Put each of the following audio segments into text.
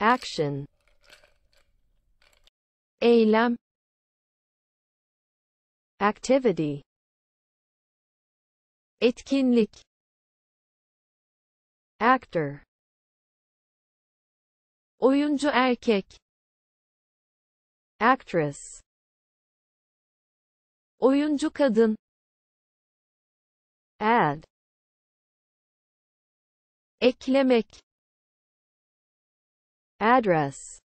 action eylem activity etkinlik actor oyuncu erkek actress oyuncu kadın add eklemek address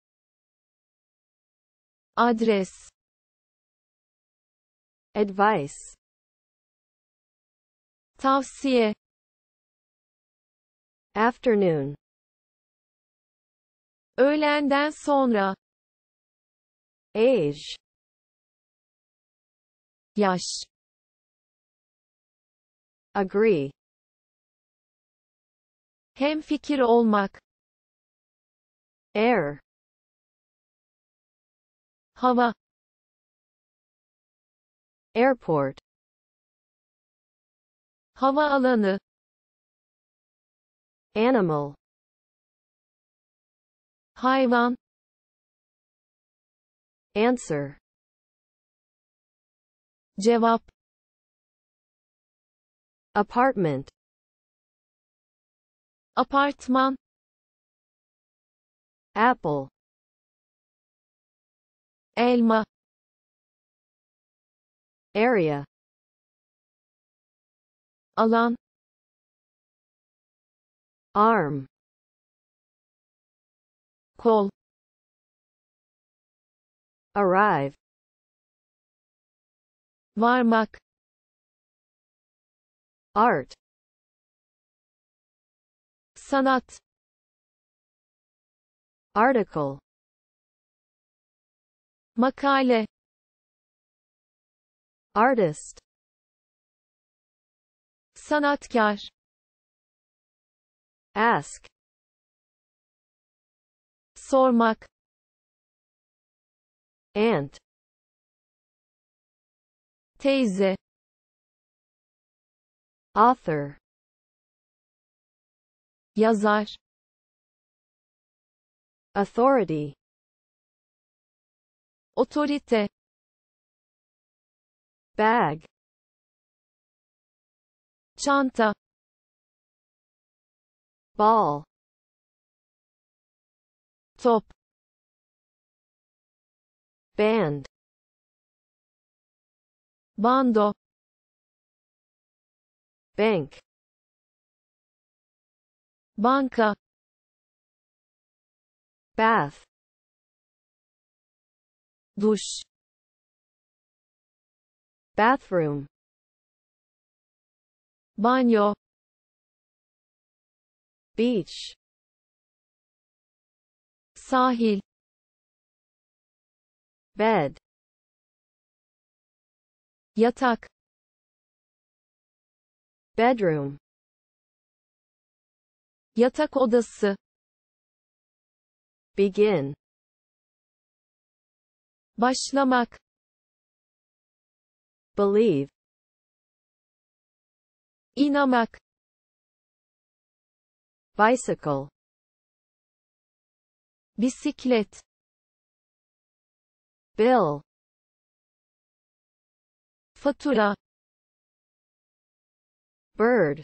adres advice tavsiye afternoon öğlenden sonra age yaş agree hem fikir olmak air Hama Airport alanı, Animal Hayvan Answer Cevap Apartment Apartman apple Alma area Alan arm Kol. arrive varmak art sanat Article Makale Artist Sanatkar Ask Sormak Aunt Teyze Author Yazar authority autorite bag Canta. ball top band bando bank banka bath duş bathroom banyo beach sahil bed yatak bedroom yatak odası begin başlamak believe İnamak. bicycle bisiklet bill fatura bird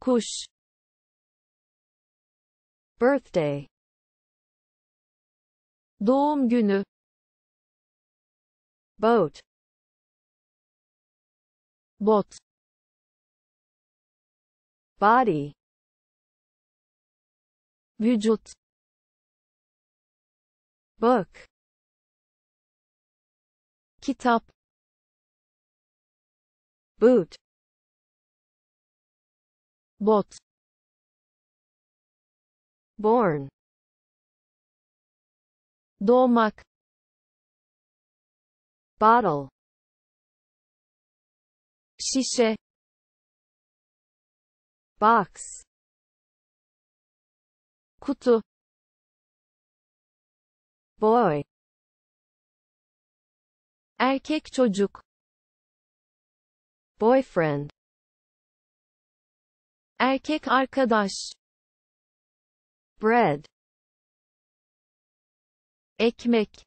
kuş birthday doğum günü boat bot body vücut book kitap boot bot born doğmak bottle şişe box kutu boy erkek çocuk boyfriend erkek arkadaş bread ekmek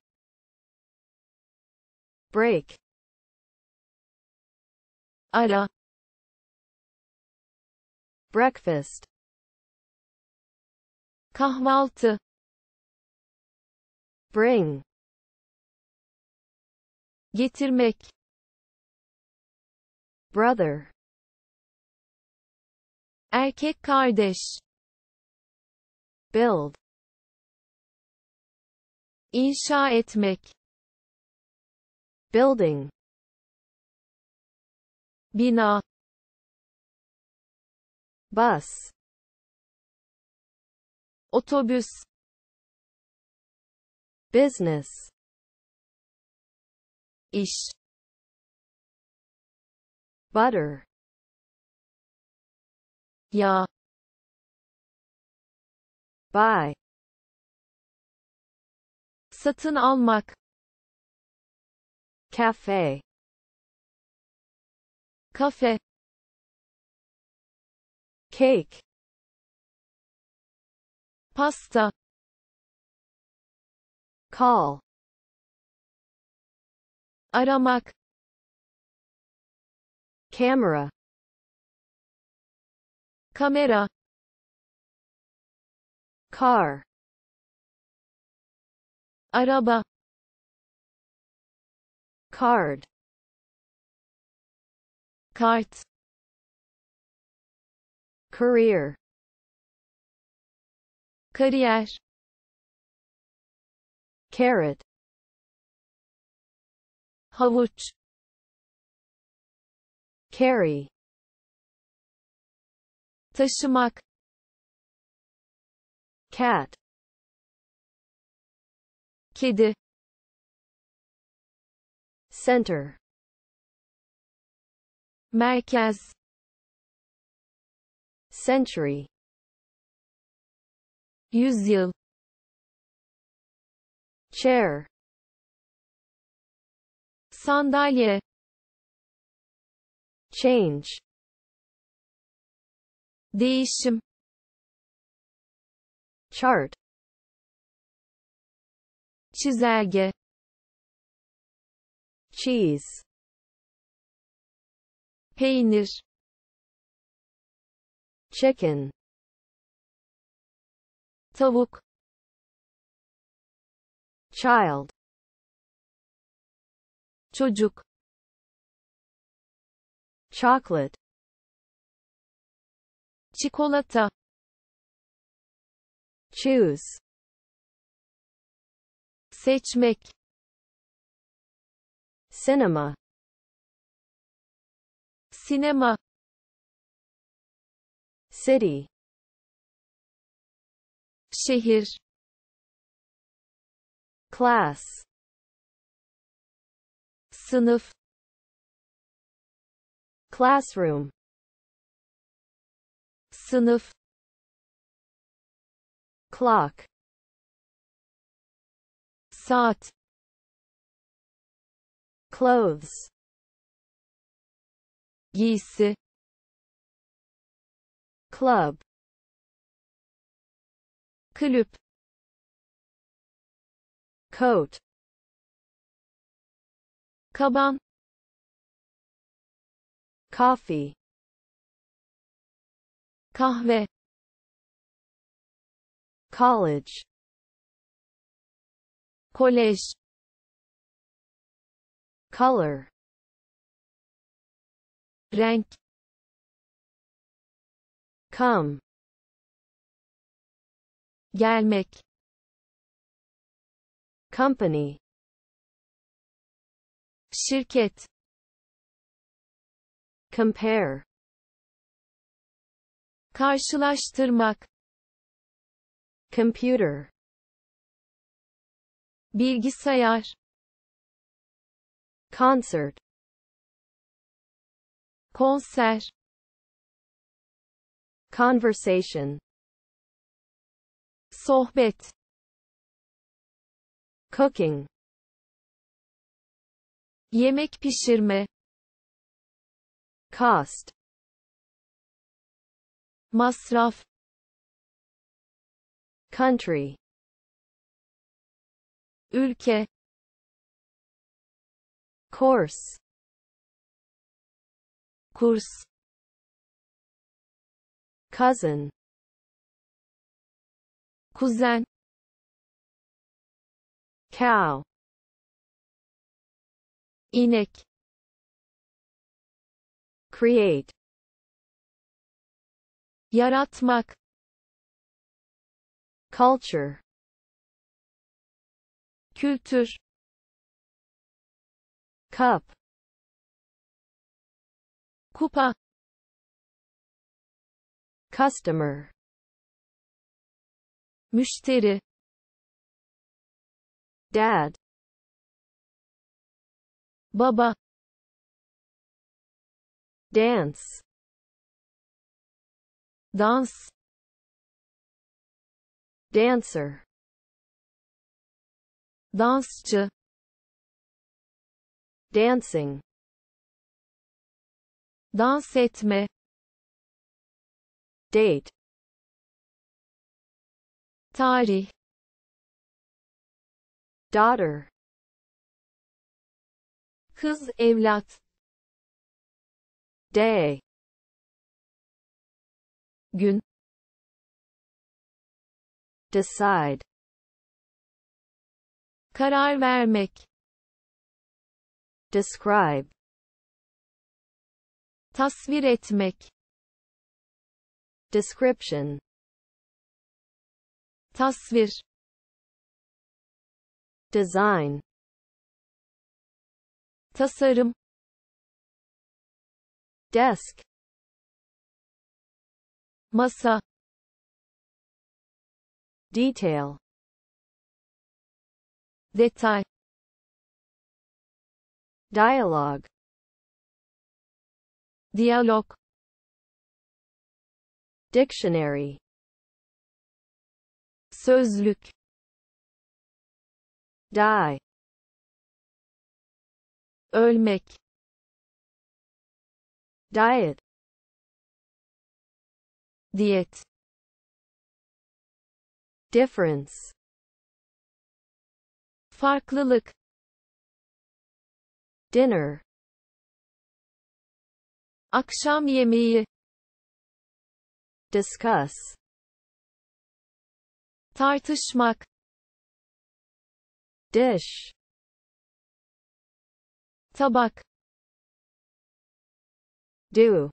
break ara breakfast kahvaltı bring getirmek brother erkek kardeş build inşa etmek building bina bus otobüs business iş butter yağ buy satın almak cafe kafe cake pasta call aramak camera kamera car araba card carts career kariyer carrot havuç carry taşımak cat kedi center merkez century yüzyıl chair sandalye change değişim chart çizelge cheese peynir chicken tavuk child çocuk chocolate çikolata choose seçmek cinema Cinema. city şehir class sınıf classroom sınıf clock saat, clothes giysi club kulüp coat kaban coffee kahve college college color rank, come gelmek company şirket compare karşılaştırmak computer bilgisayar concert konser conversation sohbet cooking yemek pişirme cost masraf country ülke course kurs cousin kuzen cow inek create yaratmak culture kültür cup kupa customer müşteri dad baba dance dance dancer dansçı dancing dans etme date tarih daughter kız evlat day gün decide karar vermek describe tasvir etmek description tasvir design tasarım desk masa detail detail dialogue dialog dictionary sözlük die ölmek diet diet difference farklılık dinner akşam yemeği discuss tartışmak dish tabak do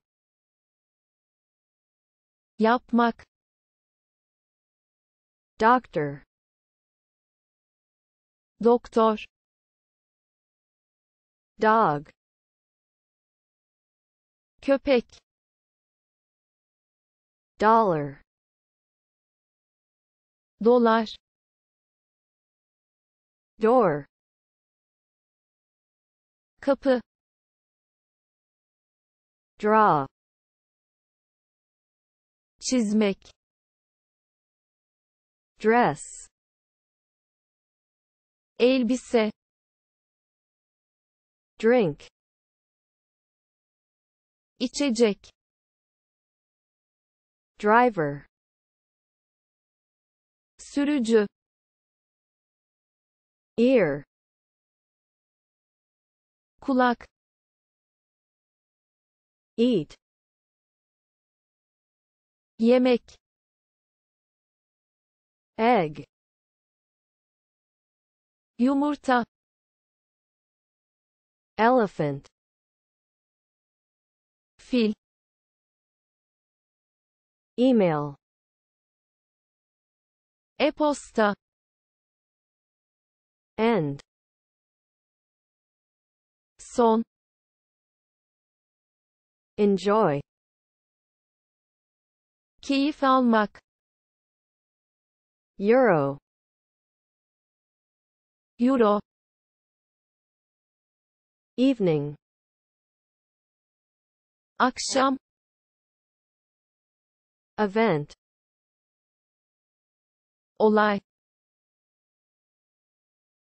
yapmak Doctor Doktor Dog Köpek Dollar Dolar Door Kapı Draw Çizmek dress elbise drink içecek driver sürücü ear kulak eat yemek egg yumurta elephant fil email e-posta end son enjoy keyif almak euro euro evening akşam event olay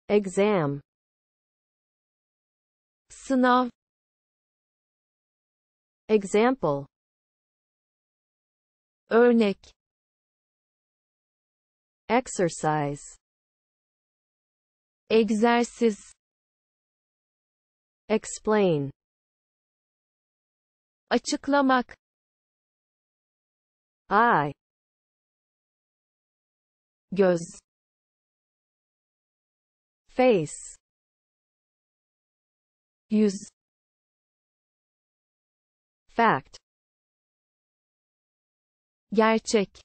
exam sınav example örnek exercise egzersiz explain açıklamak eye göz face yüz fact gerçek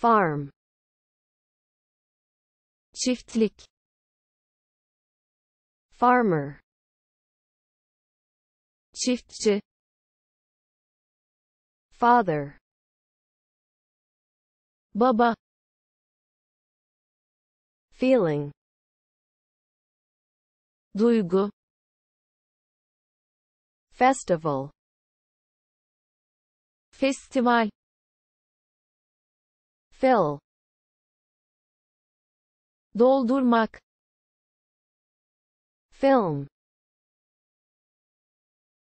Farm Çiftlik Farmer Çiftçi Father Baba Feeling Duygu Festival Festival fill doldurmak film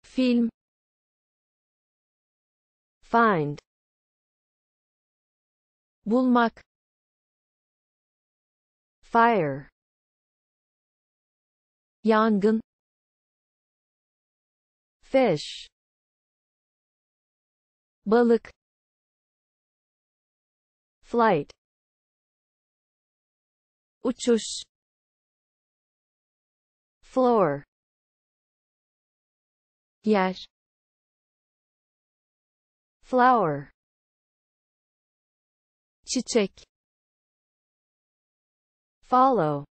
film find bulmak fire yangın fish balık flight uçuş floor yer flower çiçek follow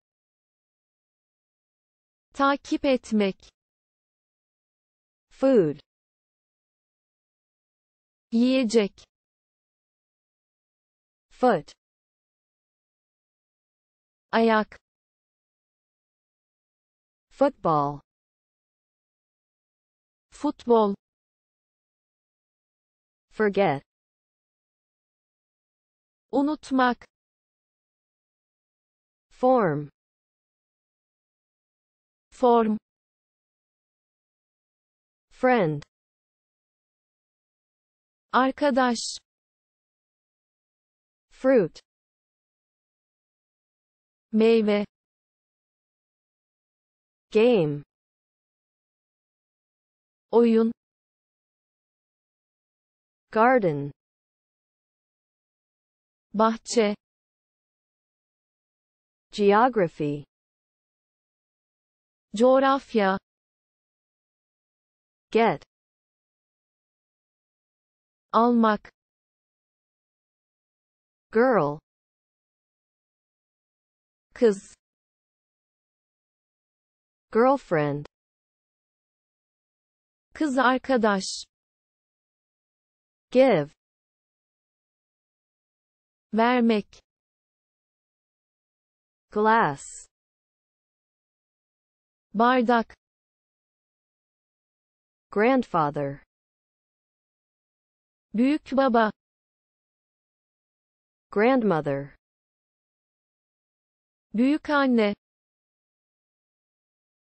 takip etmek food yiyecek foot ayak football football forget unutmak form form friend arkadaş fruit meyve game oyun garden bahçe geography coğrafya get almak girl cuz girlfriend kız arkadaş give vermek glass bardak grandfather büyük baba grandmother büyük anne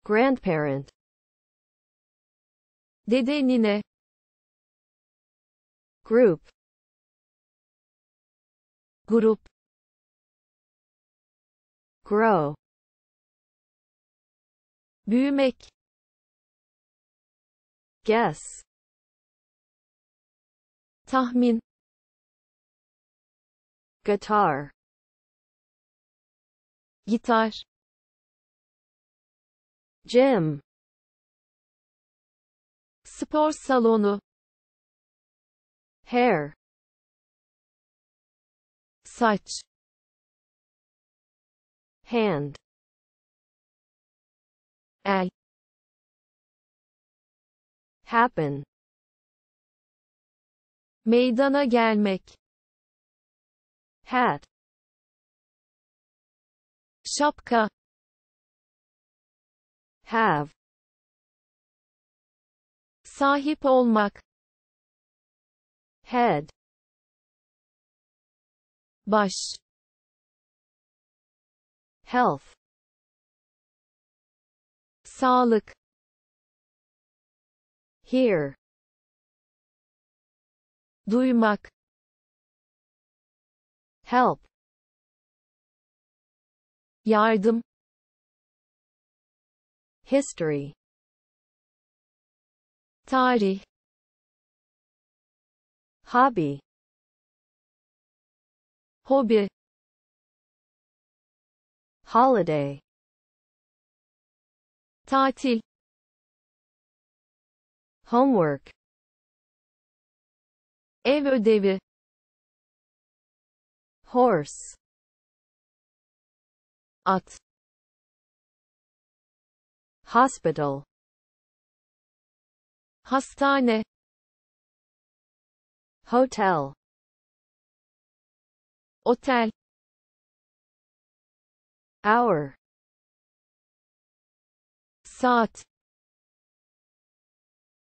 grandparent dede nine group grup grow büyümek guess tahmin guitar gitar gym spor salonu hair saç hand el happen meydana gelmek hat Shopka have sahip olmak head baş health sağlık here duymak help yardım history tarih hobby hobby holiday tatil homework ev ödevi horse Ot. hospital hastane hotel Otel. hour Saat.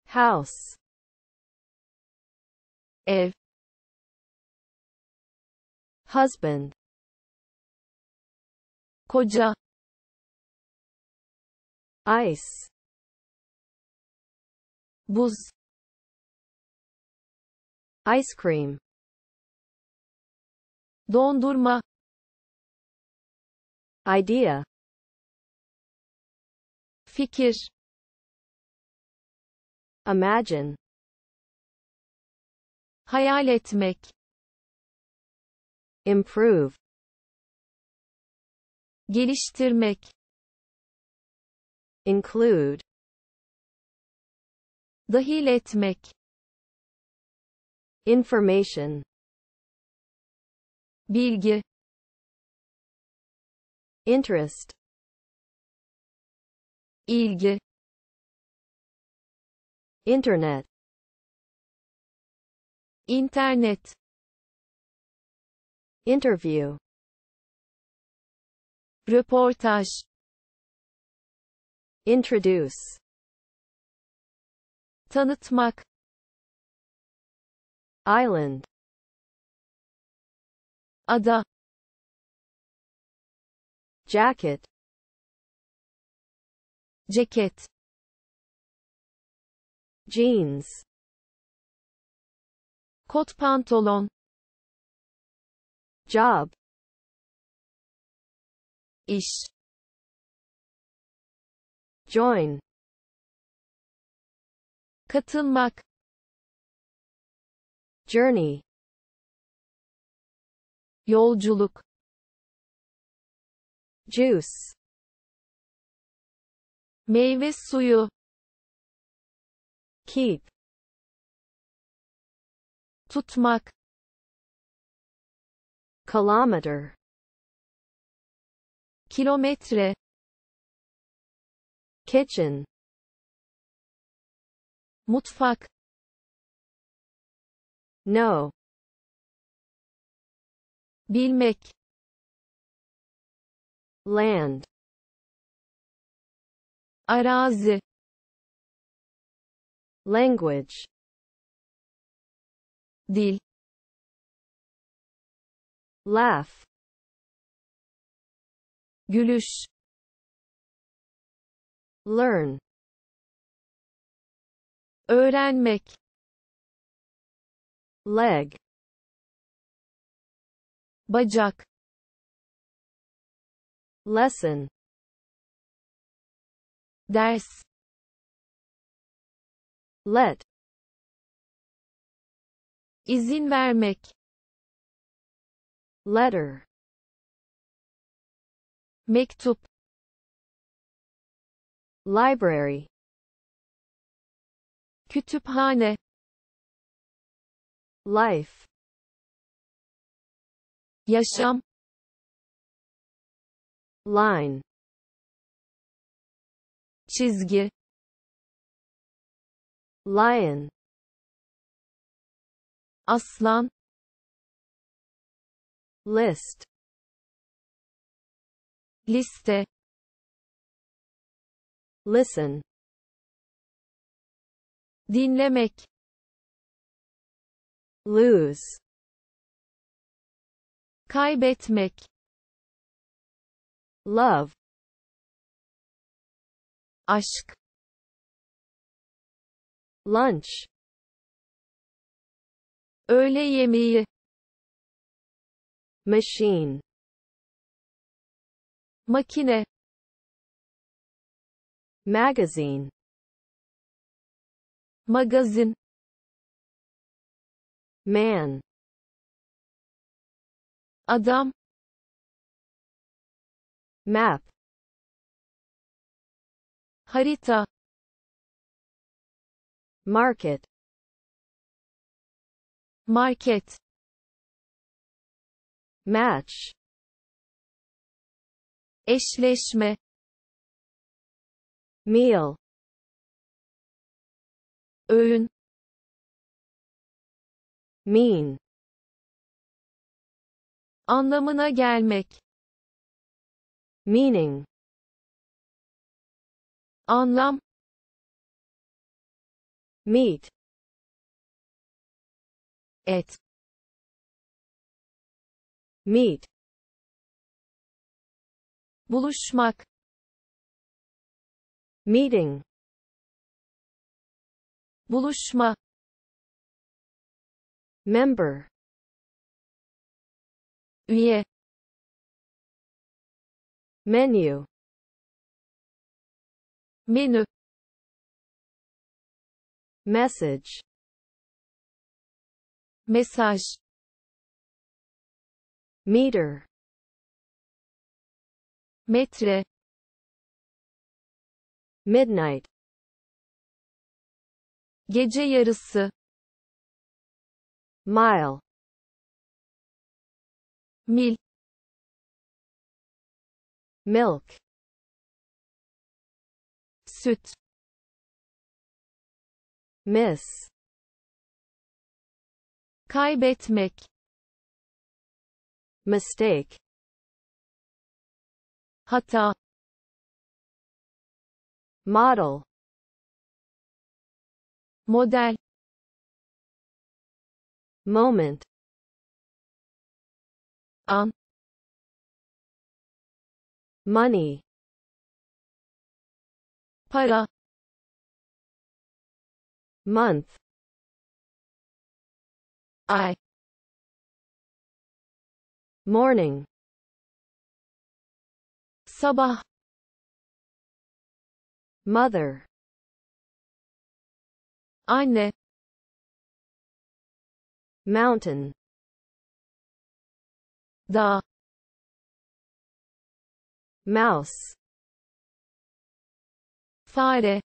house ev husband koca ice buz ice cream dondurma idea fikir imagine hayal etmek improve geliştirmek include dahil etmek information bilgi interest ilgi internet internet Interview Reportage Introduce Tanıtmak Island Ada Jacket Ceket Jeans Kot pantolon job iş join katılmak journey yolculuk juice meyve suyu keep tutmak kilometer kilometre kitchen mutfak no bilmek land arazi language dil laugh gülüş learn öğrenmek leg bacak lesson ders let izin vermek letter mektup library kütüphane life yaşam line çizgi lion aslan list liste listen dinlemek lose kaybetmek love aşk lunch öğle yemeği machine makine magazine magazin man adam map harita market market match eşleşme meal öğün mean anlamına gelmek meaning anlam meat et meet buluşmak meeting buluşma member üye menu menü message mesaj meter metre midnight gece yarısı mile mil milk süt miss kaybetmek mistake Hata. model model moment on money para month i morning Subah. mother Anne mountain the mouse Thide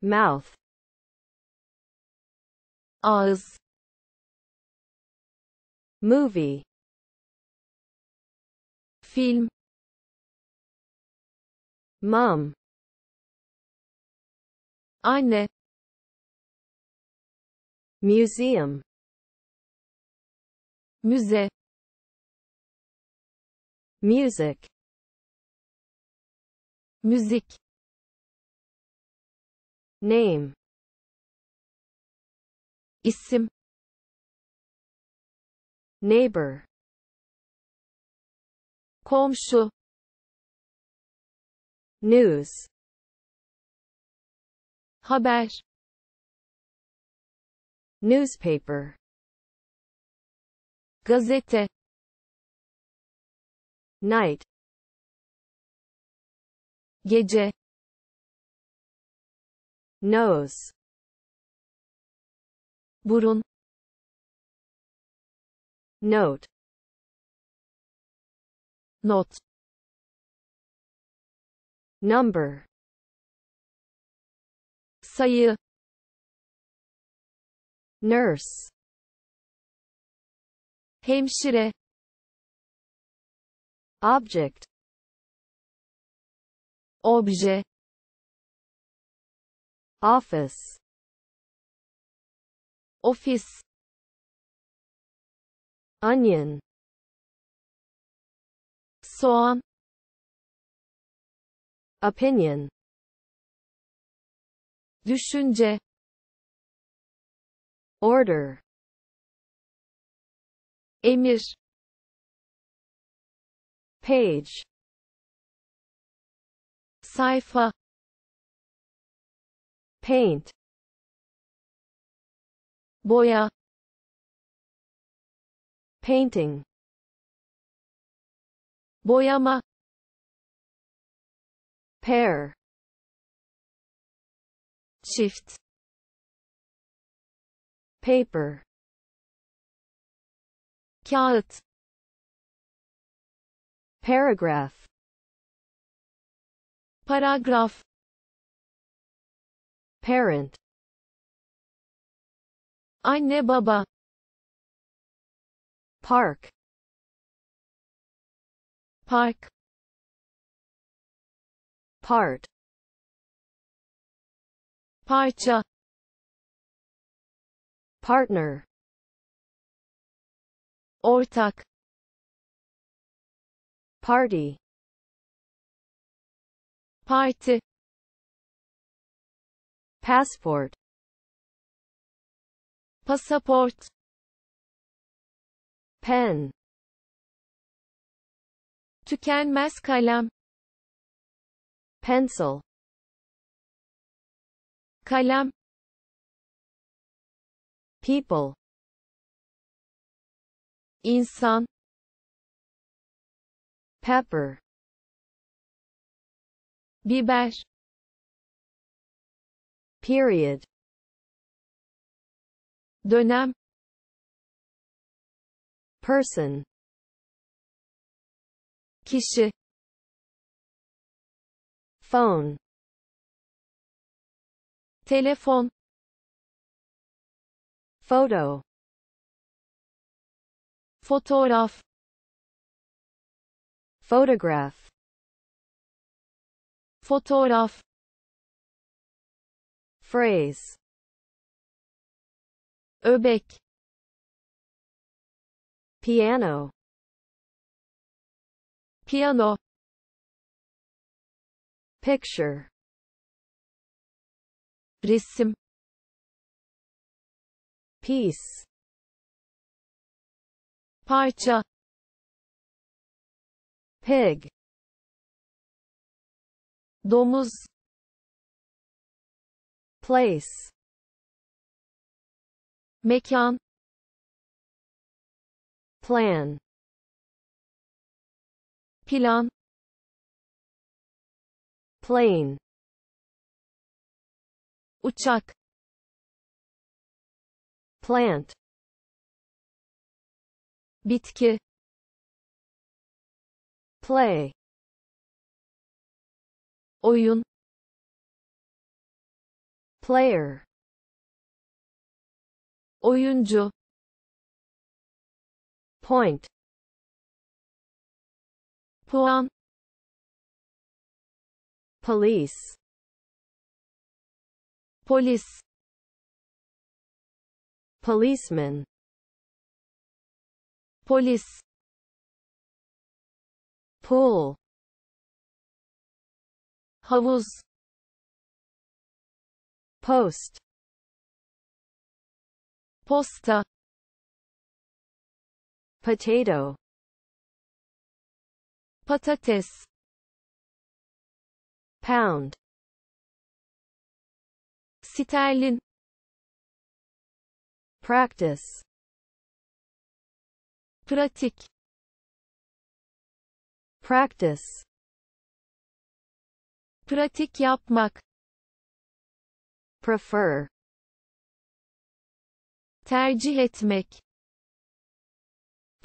mouth Oz movie film mom anne museum müze music müzik name isim neighbor komşu news haber newspaper gazete night gece nose burun Note. Not. Number. Sayı. Nurse. Hemşire. Object. Obje. Office. Office onion saw opinion düşünce order emir page sayfa paint boya painting boyama pair shift paper kağıt paragraph paragraph parent anne baba Park Park Part Parça Partner Ortak Party Parti Passport Pasaport pen tükenmez kalem pencil kalem people insan pepper biber period dönem person kişi phone telefon photo fotoğraf photograph fotoğraf phrase öbek piano piano picture resim piece parça pig domuz place mekan plan plan plane uçak plant bitki play oyun player oyuncu point poem police Police. policeman Police. pool havuz post posta potato patates pound sterlin practice pratik practice pratik yapmak prefer tercih etmek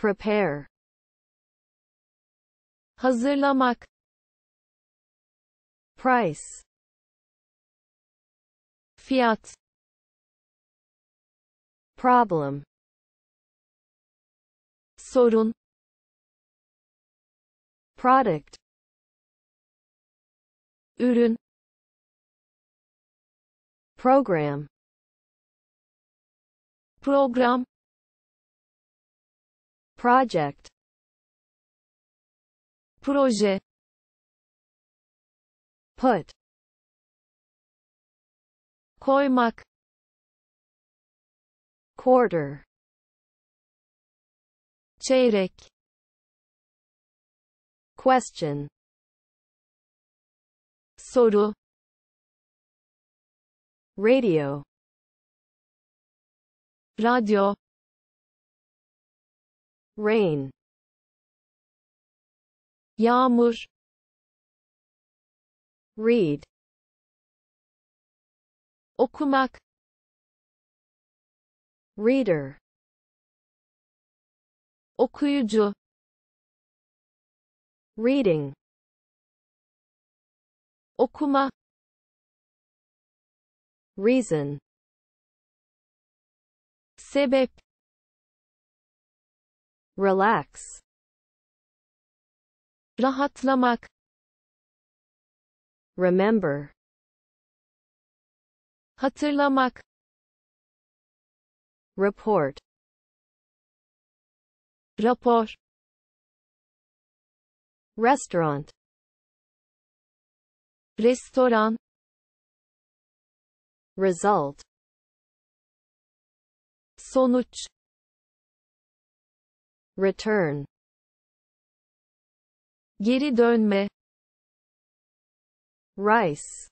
prepare hazırlamak price fiyat problem sorun product ürün program program project proje put koymak quarter çeyrek question soru radio radio rain yağmur read okumak reader okuyucu reading okuma reason sebep relax rahatlamak remember hatırlamak report rapor restaurant restoran result sonuç return geri dönme rice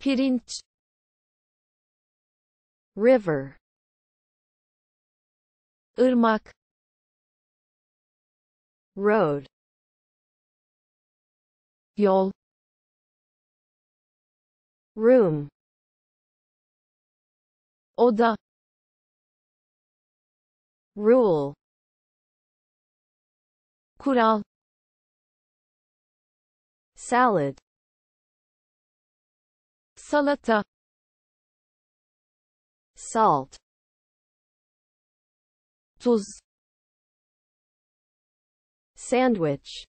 pirinç river ırmak road yol room oda rule kural salad salata salt tuz sandwich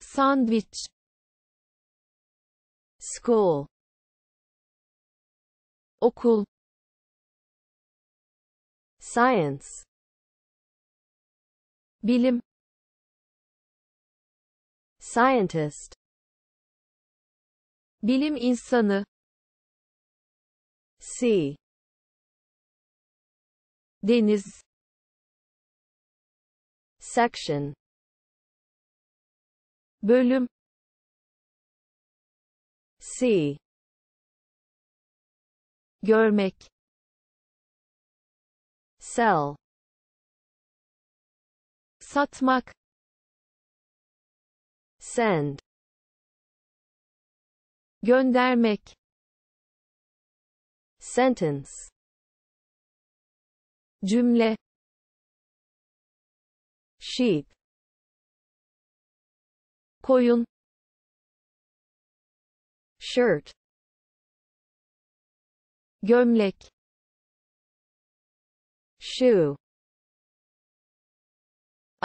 sandwich school okul science bilim scientist bilim insanı sea deniz section bölüm see görmek sell satmak send göndermek sentence cümle sheep koyun shirt gömlek shoe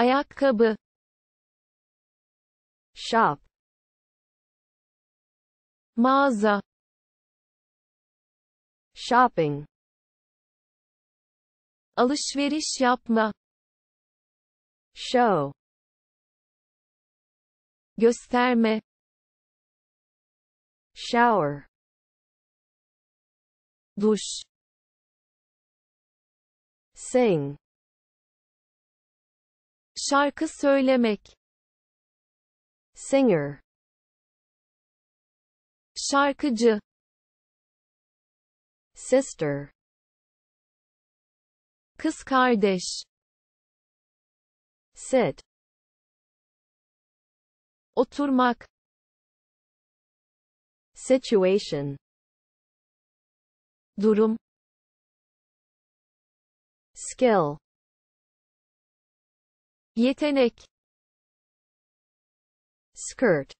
ayakkabı shop mağaza shopping alışveriş yapma show gösterme shower duş sing şarkı söylemek singer şarkıcı sister kız kardeş sit oturmak situation durum skill yetenek skirt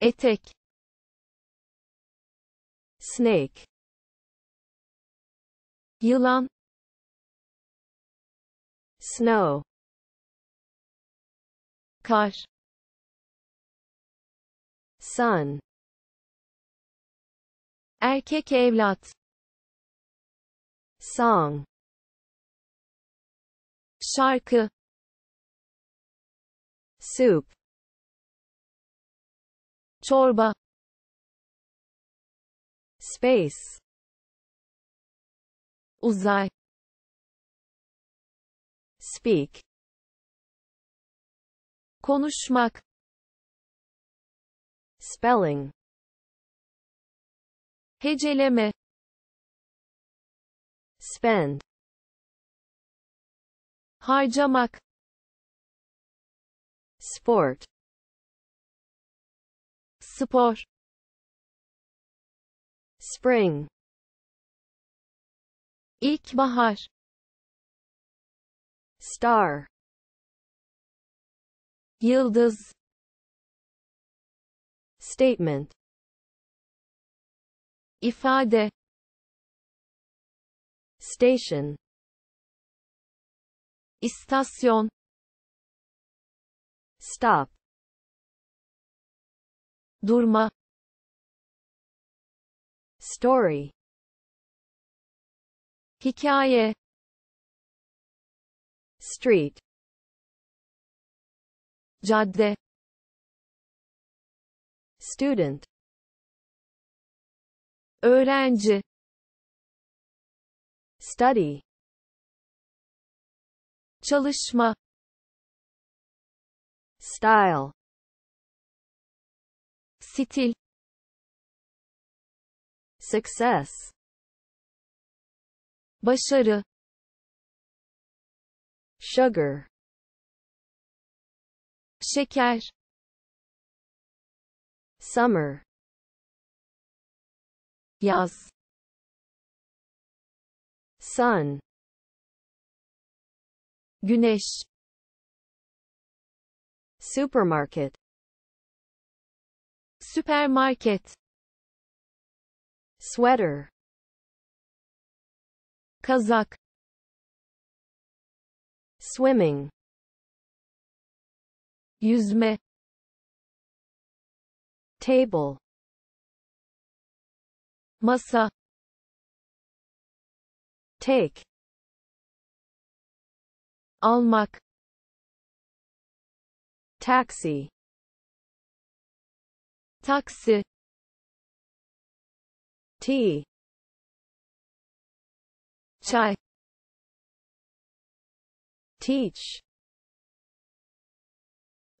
etek snake yılan snow kar sun erkek evlat song şarkı soup çorba space uzay speak konuşmak spelling heceleme spend harcamak sport spor spring ilkbahar star yıldız statement ifade station istasyon stop durma story hikaye street cadde student öğrenci study çalışma style stil success başarı sugar şeker summer yaz sun güneş supermarket süpermarket sweater kazak swimming yüzme table masa take almak taxi taksi tea chai teach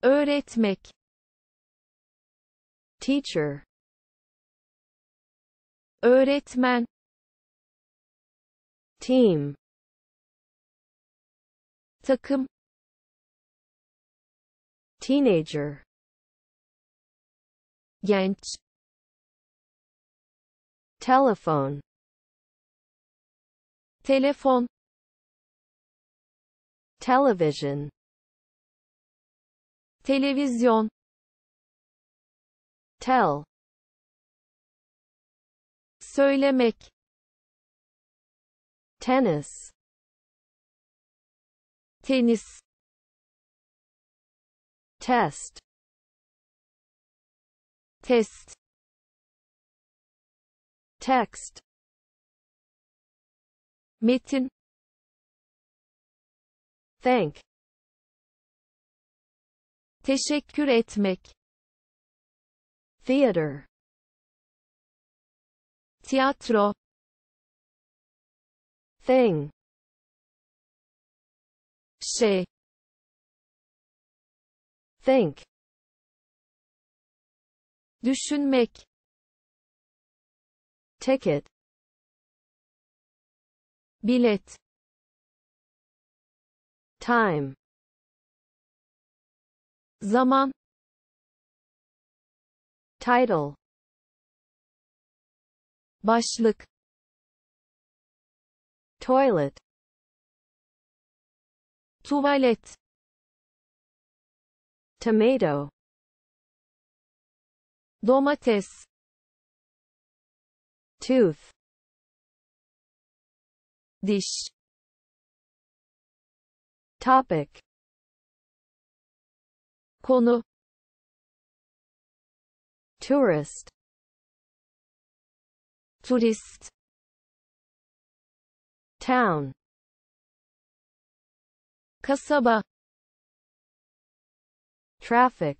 öğretmek teacher öğretmen team takım teenager genç telefon telefon television televizyon tell söylemek tennis tennis test test text metin thank teşekkür etmek theater tiyatro thing say think düşünmek ticket bilet time zaman title başlık toilet tuvalet tomato domates tooth dish topic konu tourist tourist town kasaba traffic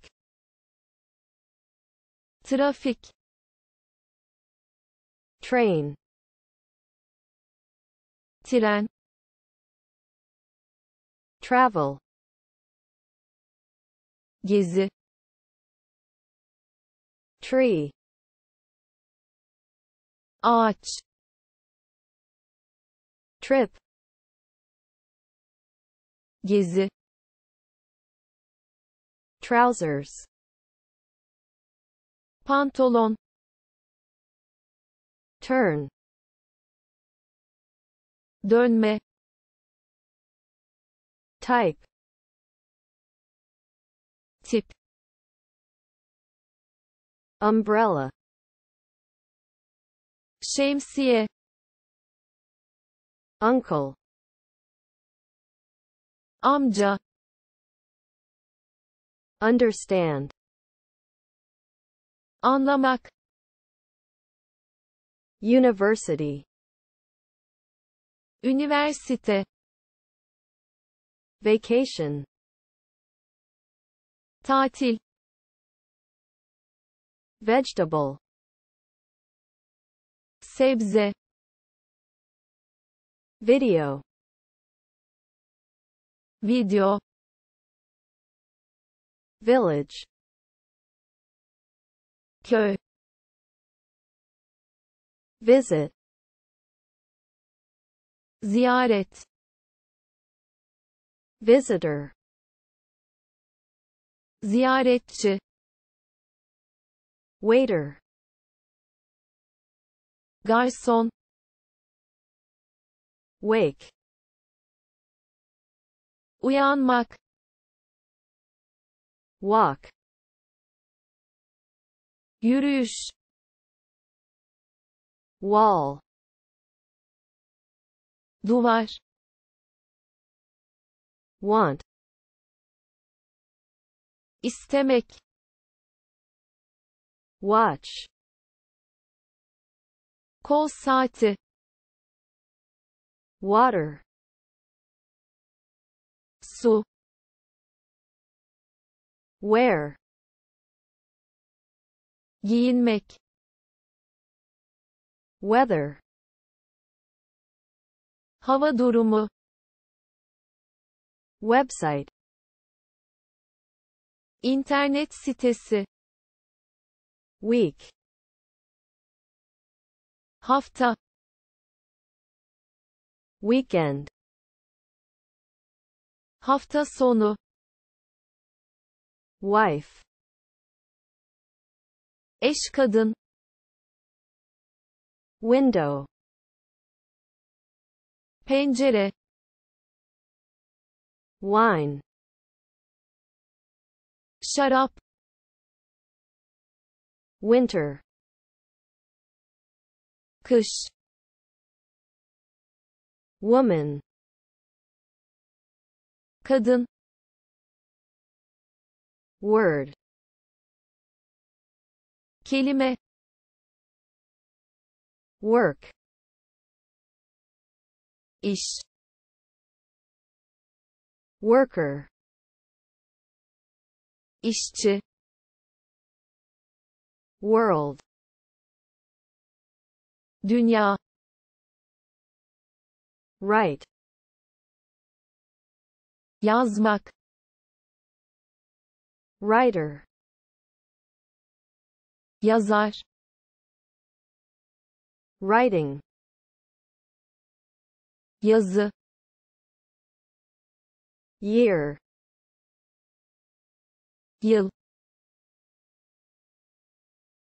trafik, train tren travel gezi tree arch trip gezi trousers pantolon turn dönme type tip umbrella şemsiye uncle amja understand anlamak university üniversite vacation tatil vegetable sebze video video village kyo visit ziyaret visitor ziyaretçi waiter garson wake uyanmak walk yürüyüş wall duvar want istemek watch kol saati water su wear giyinmek weather hava durumu website internet sitesi week hafta Weekend Hafta sonu Wife Eş kadın Window Pencere Wine Şarap Winter Kış woman kadın word kelime work iş worker işçi world dünya Right. Yazmak Writer Yazar Writing Yazı Year Yıl